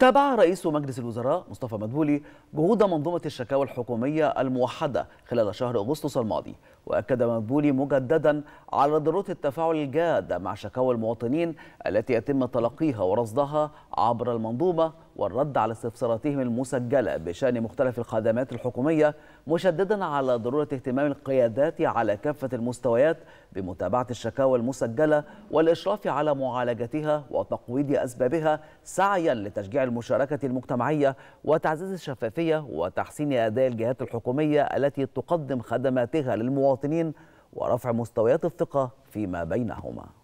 تابع رئيس مجلس الوزراء مصطفى مدبولي جهود منظومة الشكاوى الحكومية الموحدة خلال شهر أغسطس الماضي وأكد مدبولي مجددا على ضرورة التفاعل الجاد مع شكاوى المواطنين التي يتم تلقيها ورصدها عبر المنظومة والرد على استفساراتهم المسجلة بشأن مختلف الخدمات الحكومية مشددا على ضرورة اهتمام القيادات على كافة المستويات بمتابعة الشكاوى المسجلة والإشراف على معالجتها وتقويض أسبابها سعيا لتشجيع المشاركة المجتمعية وتعزيز الشفافية وتحسين أداء الجهات الحكومية التي تقدم خدماتها للمواطنين ورفع مستويات الثقة فيما بينهما